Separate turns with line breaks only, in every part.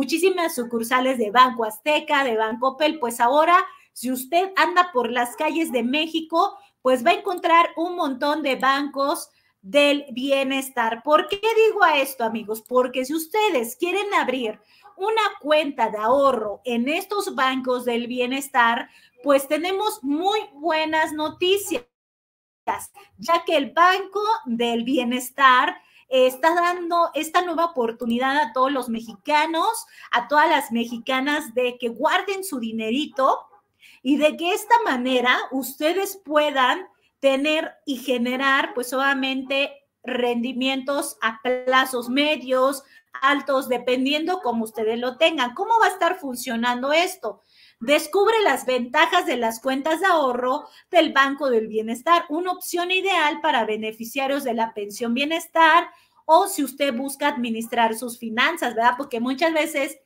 muchísimas sucursales de Banco Azteca, de Banco Pel, pues ahora si usted anda por las calles de México, pues va a encontrar un montón de bancos del bienestar. ¿Por qué digo esto, amigos? Porque si ustedes quieren abrir una cuenta de ahorro en estos bancos del bienestar, pues tenemos muy buenas noticias, ya que el Banco del Bienestar está dando esta nueva oportunidad a todos los mexicanos, a todas las mexicanas de que guarden su dinerito y de que esta manera ustedes puedan tener y generar pues obviamente, rendimientos a plazos medios, altos, dependiendo como ustedes lo tengan. ¿Cómo va a estar funcionando esto? Descubre las ventajas de las cuentas de ahorro del Banco del Bienestar, una opción ideal para beneficiarios de la pensión bienestar o si usted busca administrar sus finanzas, ¿verdad? Porque muchas veces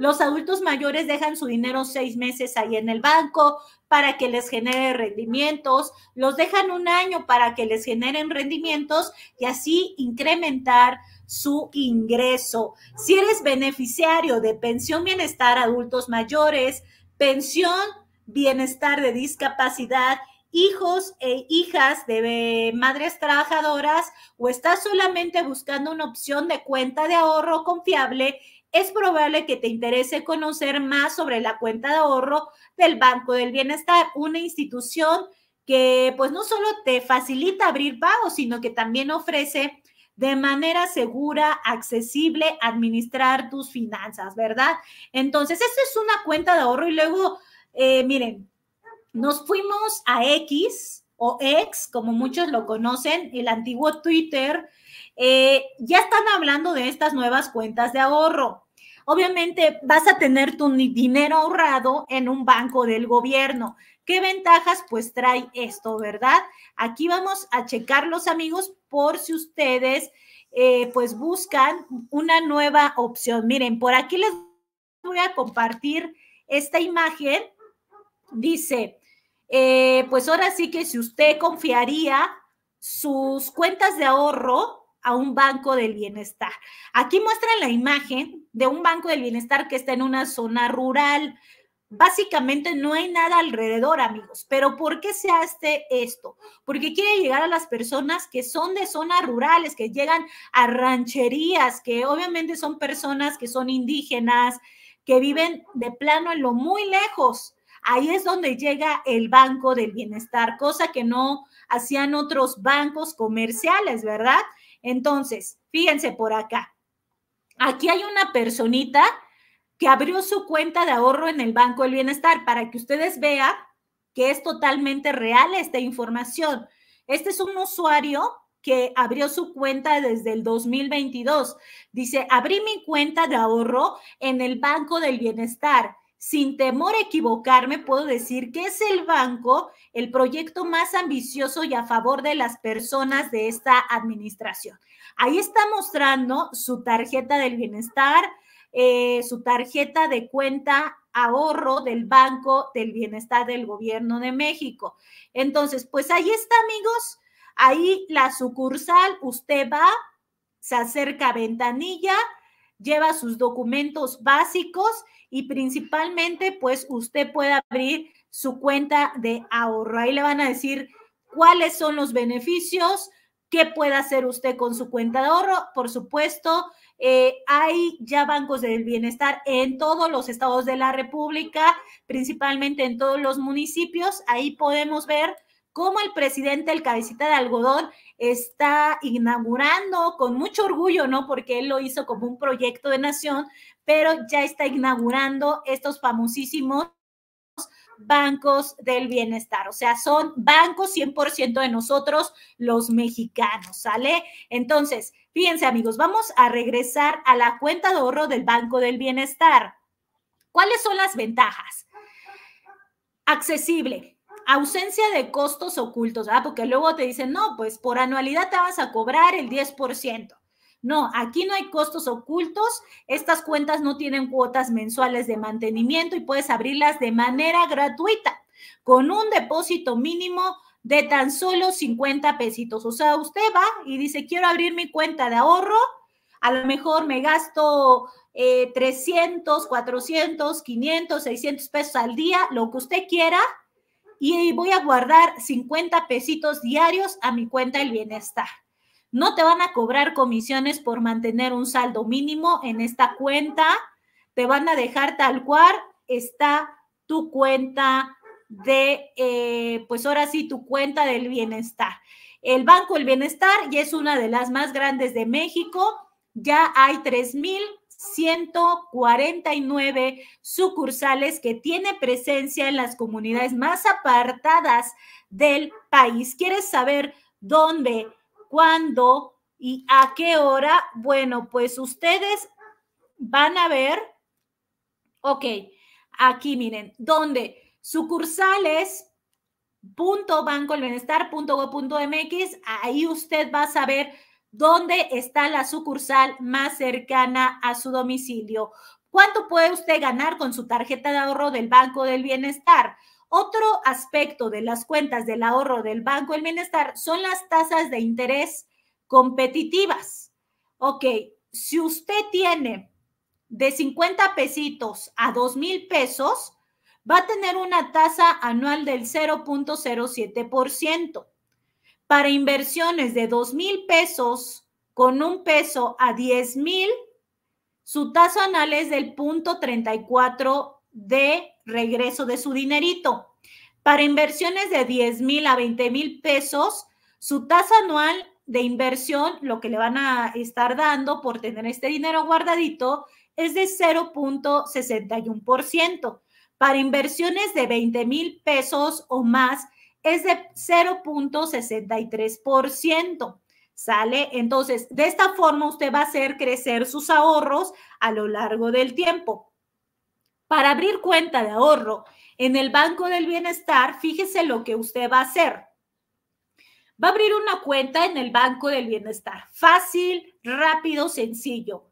los adultos mayores dejan su dinero seis meses ahí en el banco para que les genere rendimientos, los dejan un año para que les generen rendimientos y así incrementar su ingreso. Si eres beneficiario de pensión bienestar adultos mayores, pensión bienestar de discapacidad hijos e hijas de madres trabajadoras o estás solamente buscando una opción de cuenta de ahorro confiable, es probable que te interese conocer más sobre la cuenta de ahorro del Banco del Bienestar, una institución que pues no solo te facilita abrir pagos, sino que también ofrece de manera segura, accesible, administrar tus finanzas, ¿verdad? Entonces, esa es una cuenta de ahorro y luego, eh, miren, nos fuimos a X o X, como muchos lo conocen, el antiguo Twitter, eh, ya están hablando de estas nuevas cuentas de ahorro. Obviamente vas a tener tu dinero ahorrado en un banco del gobierno. ¿Qué ventajas pues trae esto, verdad? Aquí vamos a checar los amigos por si ustedes eh, pues buscan una nueva opción. Miren, por aquí les voy a compartir esta imagen. Dice, eh, pues ahora sí que si usted confiaría sus cuentas de ahorro a un banco del bienestar. Aquí muestra la imagen de un banco del bienestar que está en una zona rural. Básicamente no hay nada alrededor, amigos. Pero ¿por qué se hace esto? Porque quiere llegar a las personas que son de zonas rurales, que llegan a rancherías, que obviamente son personas que son indígenas, que viven de plano en lo muy lejos. Ahí es donde llega el Banco del Bienestar, cosa que no hacían otros bancos comerciales, ¿verdad? Entonces, fíjense por acá. Aquí hay una personita que abrió su cuenta de ahorro en el Banco del Bienestar para que ustedes vean que es totalmente real esta información. Este es un usuario que abrió su cuenta desde el 2022. Dice, abrí mi cuenta de ahorro en el Banco del Bienestar sin temor a equivocarme, puedo decir que es el banco el proyecto más ambicioso y a favor de las personas de esta administración. Ahí está mostrando su tarjeta del bienestar, eh, su tarjeta de cuenta ahorro del Banco del Bienestar del Gobierno de México. Entonces, pues ahí está, amigos. Ahí la sucursal, usted va, se acerca a ventanilla lleva sus documentos básicos y principalmente pues usted puede abrir su cuenta de ahorro. Ahí le van a decir cuáles son los beneficios, qué puede hacer usted con su cuenta de ahorro. Por supuesto, eh, hay ya bancos del bienestar en todos los estados de la República, principalmente en todos los municipios. Ahí podemos ver como el presidente, el cabecita de algodón, está inaugurando con mucho orgullo, ¿no? Porque él lo hizo como un proyecto de nación, pero ya está inaugurando estos famosísimos bancos del bienestar, o sea, son bancos 100% de nosotros los mexicanos, ¿sale? Entonces, fíjense amigos, vamos a regresar a la cuenta de ahorro del Banco del Bienestar. ¿Cuáles son las ventajas? Accesible, ausencia de costos ocultos, ah, porque luego te dicen, no, pues por anualidad te vas a cobrar el 10%. No, aquí no hay costos ocultos. Estas cuentas no tienen cuotas mensuales de mantenimiento y puedes abrirlas de manera gratuita con un depósito mínimo de tan solo 50 pesitos. O sea, usted va y dice, quiero abrir mi cuenta de ahorro. A lo mejor me gasto 300, 400, 500, 600 pesos al día, lo que usted quiera y voy a guardar 50 pesitos diarios a mi cuenta del bienestar. No te van a cobrar comisiones por mantener un saldo mínimo en esta cuenta. Te van a dejar tal cual está tu cuenta de, eh, pues ahora sí, tu cuenta del bienestar. El Banco del Bienestar ya es una de las más grandes de México. Ya hay 3 mil 149 sucursales que tiene presencia en las comunidades más apartadas del país. ¿Quieres saber dónde, cuándo y a qué hora? Bueno, pues ustedes van a ver, ok, aquí miren, donde sucursales ahí usted va a saber dónde está la sucursal más cercana a su domicilio. ¿Cuánto puede usted ganar con su tarjeta de ahorro del Banco del Bienestar? Otro aspecto de las cuentas del ahorro del Banco del Bienestar son las tasas de interés competitivas. Ok, si usted tiene de 50 pesitos a 2 mil pesos, va a tener una tasa anual del 0.07% para inversiones de 2 mil pesos con un peso a 10 mil, su tasa anual es del punto 34 de regreso de su dinerito. Para inversiones de 10 mil a 20 mil pesos, su tasa anual de inversión, lo que le van a estar dando por tener este dinero guardadito, es de 0.61%. Para inversiones de 20 mil pesos o más, es de 0.63%. ¿Sale? Entonces, de esta forma usted va a hacer crecer sus ahorros a lo largo del tiempo. Para abrir cuenta de ahorro en el Banco del Bienestar, fíjese lo que usted va a hacer. Va a abrir una cuenta en el Banco del Bienestar. Fácil, rápido, sencillo.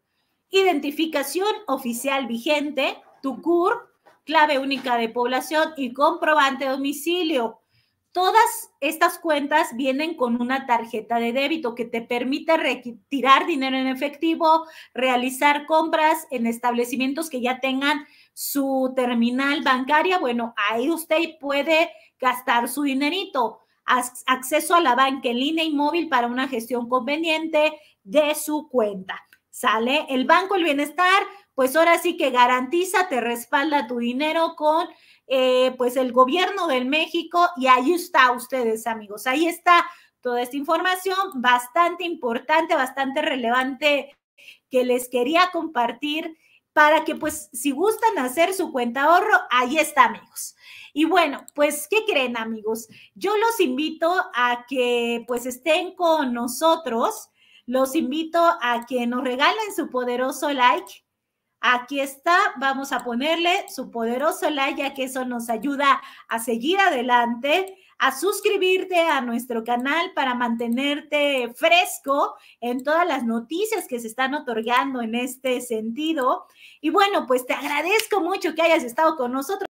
Identificación oficial vigente, tu CUR, clave única de población y comprobante de domicilio. Todas estas cuentas vienen con una tarjeta de débito que te permite retirar dinero en efectivo, realizar compras en establecimientos que ya tengan su terminal bancaria. Bueno, ahí usted puede gastar su dinerito. Acceso a la banca en línea y móvil para una gestión conveniente de su cuenta. ¿Sale? El Banco el Bienestar, pues ahora sí que garantiza, te respalda tu dinero con eh, pues el gobierno del México y ahí está ustedes amigos, ahí está toda esta información bastante importante, bastante relevante que les quería compartir para que pues si gustan hacer su cuenta ahorro, ahí está amigos. Y bueno, pues, ¿qué creen amigos? Yo los invito a que pues estén con nosotros, los invito a que nos regalen su poderoso like Aquí está, vamos a ponerle su poderoso like, ya que eso nos ayuda a seguir adelante, a suscribirte a nuestro canal para mantenerte fresco en todas las noticias que se están otorgando en este sentido. Y bueno, pues te agradezco mucho que hayas estado con nosotros.